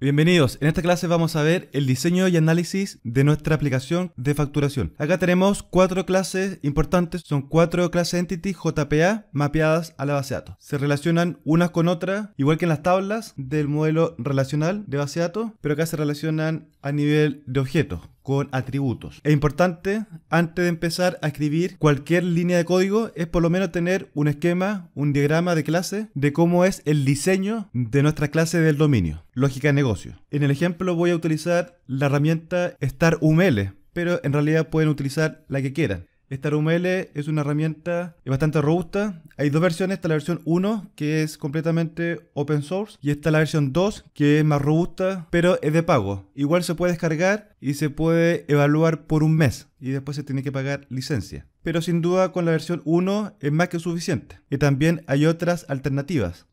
Bienvenidos, en esta clase vamos a ver el diseño y análisis de nuestra aplicación de facturación. Acá tenemos cuatro clases importantes, son cuatro clases Entity JPA mapeadas a la base de datos. Se relacionan unas con otras, igual que en las tablas del modelo relacional de base de datos, pero acá se relacionan a nivel de objetos con atributos. Es importante, antes de empezar a escribir cualquier línea de código, es por lo menos tener un esquema, un diagrama de clase de cómo es el diseño de nuestra clase del dominio, lógica de negocio. En el ejemplo voy a utilizar la herramienta StarUML, pero en realidad pueden utilizar la que quieran. StarUML es una herramienta bastante robusta. Hay dos versiones, está la versión 1 que es completamente open source y está la versión 2 que es más robusta pero es de pago. Igual se puede descargar y se puede evaluar por un mes y después se tiene que pagar licencia. Pero sin duda con la versión 1 es más que suficiente. Y también hay otras alternativas.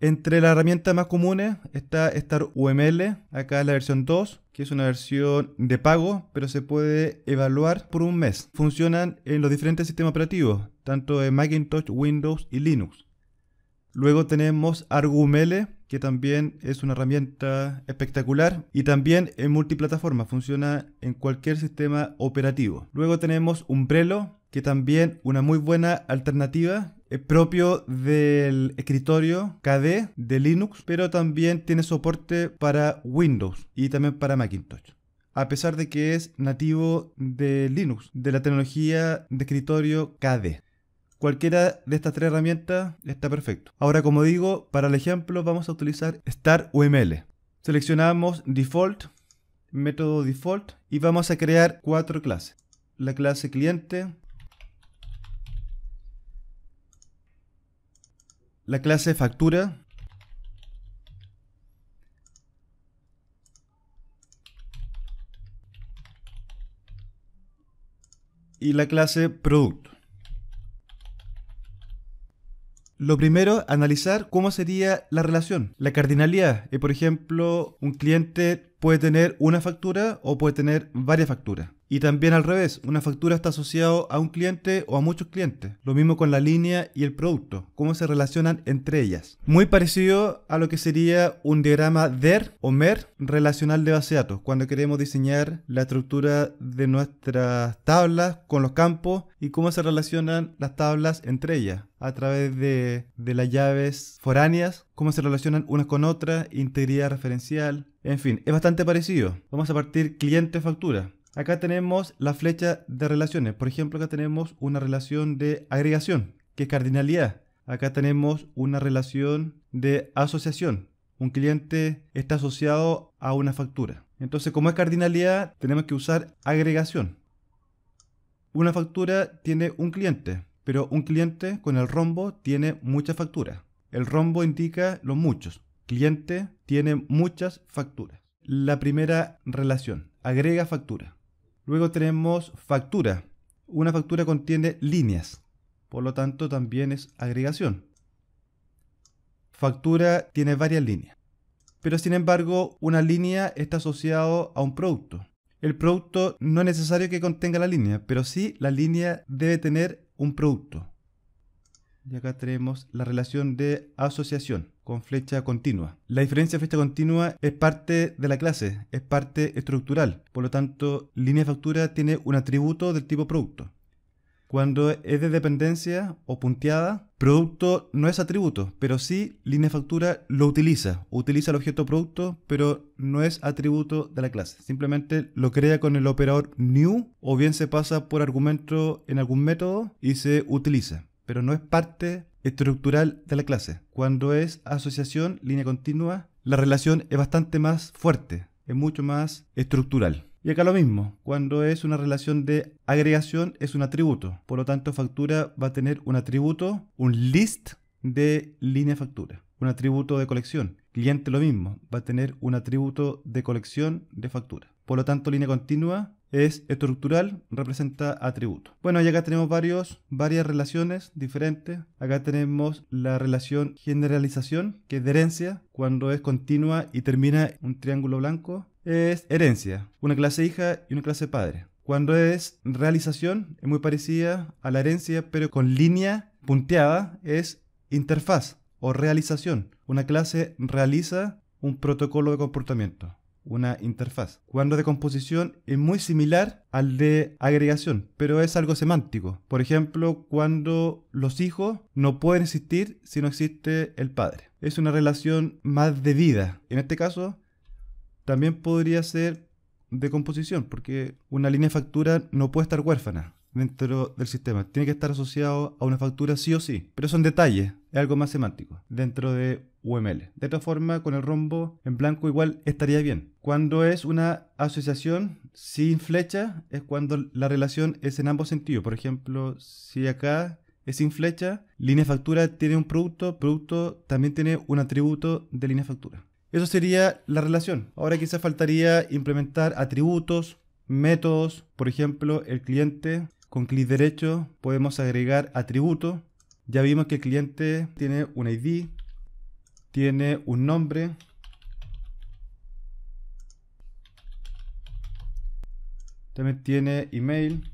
Entre las herramientas más comunes está StarUML, acá es la versión 2, que es una versión de pago, pero se puede evaluar por un mes. Funcionan en los diferentes sistemas operativos, tanto en Macintosh, Windows y Linux. Luego tenemos Argumele, que también es una herramienta espectacular y también en multiplataforma, funciona en cualquier sistema operativo. Luego tenemos Umbrello, que también una muy buena alternativa es eh, propio del escritorio KDE de Linux, pero también tiene soporte para Windows y también para Macintosh. A pesar de que es nativo de Linux, de la tecnología de escritorio KDE. Cualquiera de estas tres herramientas está perfecto. Ahora, como digo, para el ejemplo vamos a utilizar Star UML. Seleccionamos Default, método Default y vamos a crear cuatro clases. La clase cliente, la clase factura y la clase producto. Lo primero, analizar cómo sería la relación, la cardinalidad. Eh, por ejemplo, un cliente puede tener una factura o puede tener varias facturas. Y también al revés, una factura está asociada a un cliente o a muchos clientes. Lo mismo con la línea y el producto, cómo se relacionan entre ellas. Muy parecido a lo que sería un diagrama DER o MER relacional de base de datos, cuando queremos diseñar la estructura de nuestras tablas con los campos y cómo se relacionan las tablas entre ellas a través de, de las llaves foráneas cómo se relacionan unas con otras, integridad referencial, en fin, es bastante parecido. Vamos a partir cliente-factura. Acá tenemos la flecha de relaciones. Por ejemplo, acá tenemos una relación de agregación, que es cardinalidad. Acá tenemos una relación de asociación. Un cliente está asociado a una factura. Entonces, como es cardinalidad, tenemos que usar agregación. Una factura tiene un cliente, pero un cliente con el rombo tiene muchas facturas. El rombo indica los muchos. Cliente tiene muchas facturas. La primera relación, agrega factura. Luego tenemos factura. Una factura contiene líneas, por lo tanto también es agregación. Factura tiene varias líneas. Pero sin embargo, una línea está asociado a un producto. El producto no es necesario que contenga la línea, pero sí la línea debe tener un producto. Y acá tenemos la relación de asociación con flecha continua. La diferencia de flecha continua es parte de la clase, es parte estructural. Por lo tanto, línea de factura tiene un atributo del tipo producto. Cuando es de dependencia o punteada, producto no es atributo, pero sí línea de factura lo utiliza. Utiliza el objeto producto, pero no es atributo de la clase. Simplemente lo crea con el operador new o bien se pasa por argumento en algún método y se utiliza pero no es parte estructural de la clase. Cuando es asociación, línea continua, la relación es bastante más fuerte, es mucho más estructural. Y acá lo mismo, cuando es una relación de agregación es un atributo, por lo tanto factura va a tener un atributo, un list de línea factura, un atributo de colección. Cliente lo mismo, va a tener un atributo de colección de factura. Por lo tanto, línea continua es estructural, representa atributo. Bueno, y acá tenemos varios, varias relaciones diferentes. Acá tenemos la relación generalización, que es de herencia, cuando es continua y termina un triángulo blanco. Es herencia, una clase hija y una clase padre. Cuando es realización, es muy parecida a la herencia, pero con línea punteada, es interfaz o realización. Una clase realiza un protocolo de comportamiento una interfaz. Cuando de composición es muy similar al de agregación, pero es algo semántico. Por ejemplo, cuando los hijos no pueden existir si no existe el padre. Es una relación más de vida. En este caso, también podría ser de composición, porque una línea de factura no puede estar huérfana dentro del sistema. Tiene que estar asociado a una factura sí o sí. Pero son detalles, es algo más semántico. Dentro de de otra forma, con el rombo en blanco igual estaría bien. Cuando es una asociación sin flecha, es cuando la relación es en ambos sentidos. Por ejemplo, si acá es sin flecha, línea factura tiene un producto, producto también tiene un atributo de línea factura. Eso sería la relación. Ahora quizás faltaría implementar atributos, métodos. Por ejemplo, el cliente con clic derecho podemos agregar atributo. Ya vimos que el cliente tiene un ID, tiene un nombre también tiene email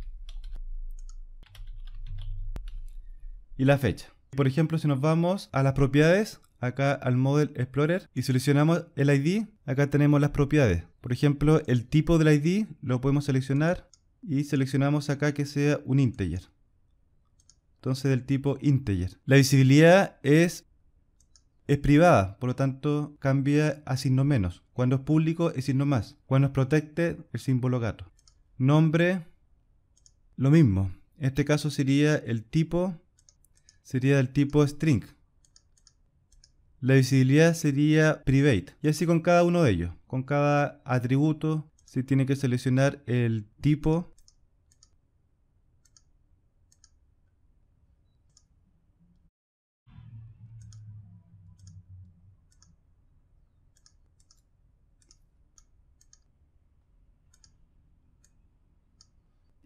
y la fecha. Por ejemplo, si nos vamos a las propiedades, acá al Model Explorer y seleccionamos el ID, acá tenemos las propiedades. Por ejemplo, el tipo del ID lo podemos seleccionar y seleccionamos acá que sea un integer. Entonces del tipo integer. La visibilidad es es privada, por lo tanto cambia a signo menos. Cuando es público es signo más. Cuando es protected, el símbolo gato. Nombre, lo mismo. En este caso sería el tipo, sería del tipo string. La visibilidad sería private. Y así con cada uno de ellos. Con cada atributo se tiene que seleccionar el tipo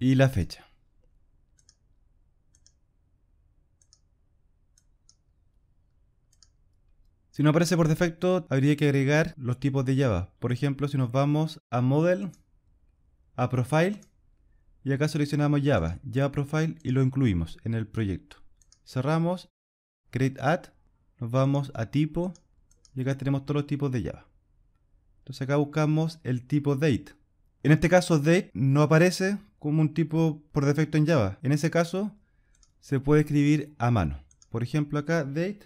y la fecha. Si no aparece por defecto, habría que agregar los tipos de Java. Por ejemplo, si nos vamos a Model, a Profile, y acá seleccionamos Java, Java Profile y lo incluimos en el proyecto. Cerramos, Create Add, nos vamos a Tipo, y acá tenemos todos los tipos de Java. Entonces acá buscamos el tipo Date. En este caso Date no aparece como un tipo por defecto en Java. En ese caso, se puede escribir a mano. Por ejemplo, acá date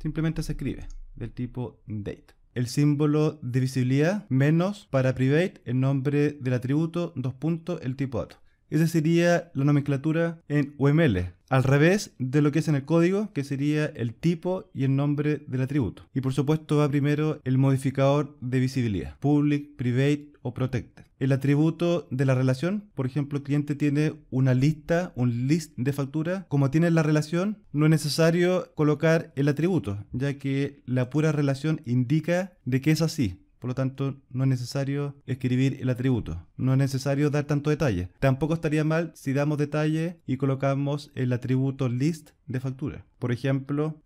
simplemente se escribe del tipo date. El símbolo de visibilidad menos para private el nombre del atributo, dos puntos, el tipo dato. Esa sería la nomenclatura en UML, al revés de lo que es en el código, que sería el tipo y el nombre del atributo. Y por supuesto va primero el modificador de visibilidad, public, private o protected. El atributo de la relación, por ejemplo, el cliente tiene una lista, un list de factura. Como tiene la relación, no es necesario colocar el atributo, ya que la pura relación indica de que es así. Por lo tanto, no es necesario escribir el atributo, no es necesario dar tanto detalle. Tampoco estaría mal si damos detalle y colocamos el atributo list de factura. Por ejemplo,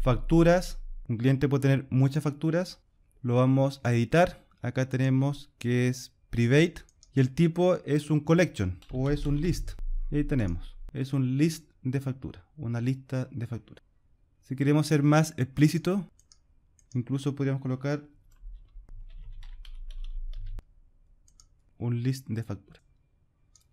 facturas, un cliente puede tener muchas facturas, lo vamos a editar. Acá tenemos que es private y el tipo es un collection o es un list. Y ahí tenemos, es un list de factura, una lista de factura. Si queremos ser más explícito, incluso podríamos colocar un list de facturas.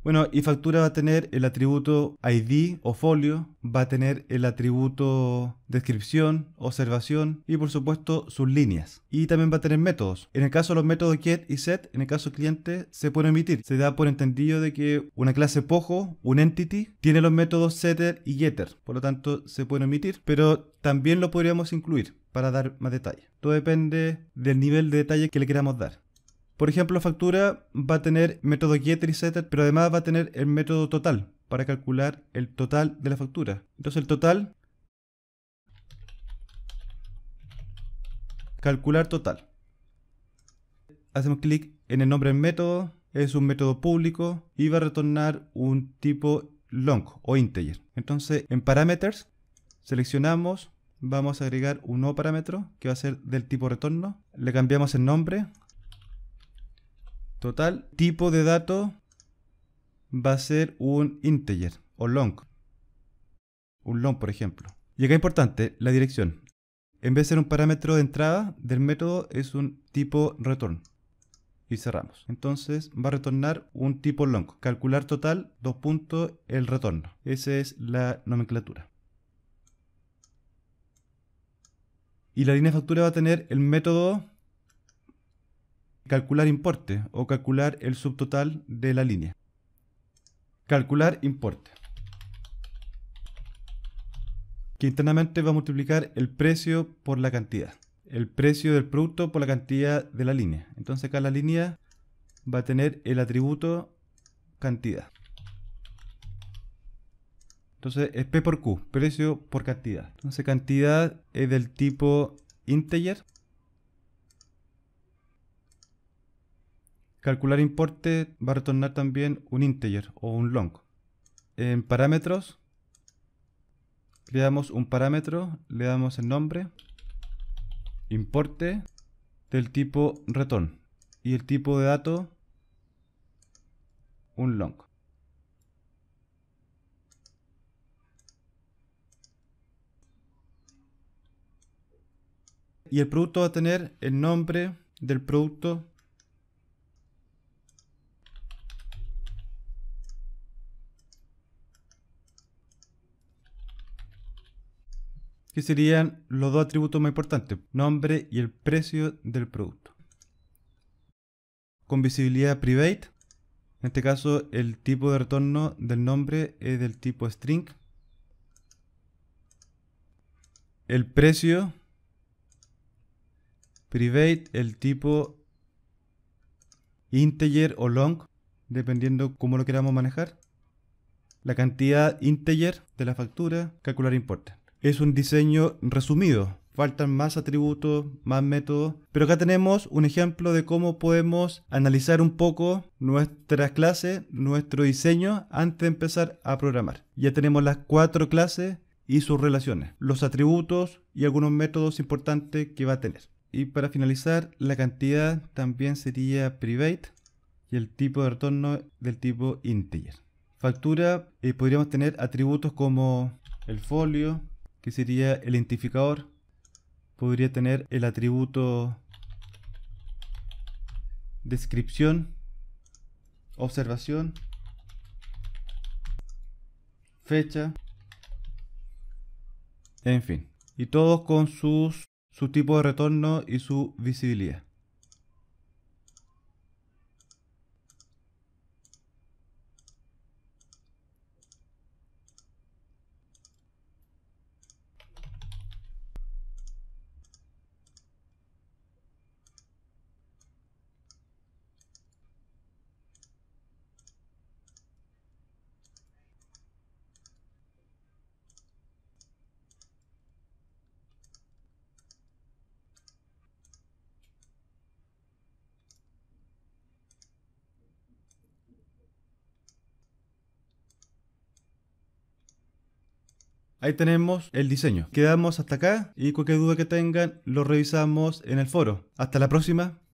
Bueno, y factura va a tener el atributo ID o folio, va a tener el atributo descripción, observación y por supuesto sus líneas. Y también va a tener métodos. En el caso de los métodos get y set, en el caso cliente se puede emitir. Se da por entendido de que una clase POJO, un entity, tiene los métodos setter y getter. Por lo tanto, se puede omitir, pero también lo podríamos incluir para dar más detalle. Todo depende del nivel de detalle que le queramos dar. Por ejemplo, la factura va a tener método getter y pero además va a tener el método total para calcular el total de la factura. Entonces el total, calcular total. Hacemos clic en el nombre del método, es un método público y va a retornar un tipo long o integer. Entonces en parameters seleccionamos, vamos a agregar un nuevo parámetro que va a ser del tipo retorno, le cambiamos el nombre, Total, tipo de dato va a ser un integer o long. Un long, por ejemplo. Y acá importante, la dirección. En vez de ser un parámetro de entrada del método, es un tipo return. Y cerramos. Entonces va a retornar un tipo long. Calcular total, dos puntos, el retorno. Esa es la nomenclatura. Y la línea de factura va a tener el método Calcular importe o calcular el subtotal de la línea. Calcular importe. Que internamente va a multiplicar el precio por la cantidad. El precio del producto por la cantidad de la línea. Entonces acá la línea va a tener el atributo cantidad. Entonces es P por Q, precio por cantidad. Entonces cantidad es del tipo integer Calcular importe va a retornar también un integer o un long. En parámetros, le damos un parámetro, le damos el nombre, importe del tipo retorno y el tipo de dato un long. Y el producto va a tener el nombre del producto que serían los dos atributos más importantes, nombre y el precio del producto. Con visibilidad private, en este caso el tipo de retorno del nombre es del tipo string. El precio private, el tipo integer o long, dependiendo cómo lo queramos manejar. La cantidad integer de la factura, calcular importe es un diseño resumido. Faltan más atributos, más métodos. Pero acá tenemos un ejemplo de cómo podemos analizar un poco nuestras clases, nuestro diseño, antes de empezar a programar. Ya tenemos las cuatro clases y sus relaciones, los atributos y algunos métodos importantes que va a tener. Y para finalizar, la cantidad también sería private y el tipo de retorno del tipo integer. Factura, eh, podríamos tener atributos como el folio, que sería el identificador, podría tener el atributo descripción, observación, fecha, en fin. Y todos con sus, su tipo de retorno y su visibilidad. Ahí tenemos el diseño. Quedamos hasta acá y cualquier duda que tengan lo revisamos en el foro. Hasta la próxima.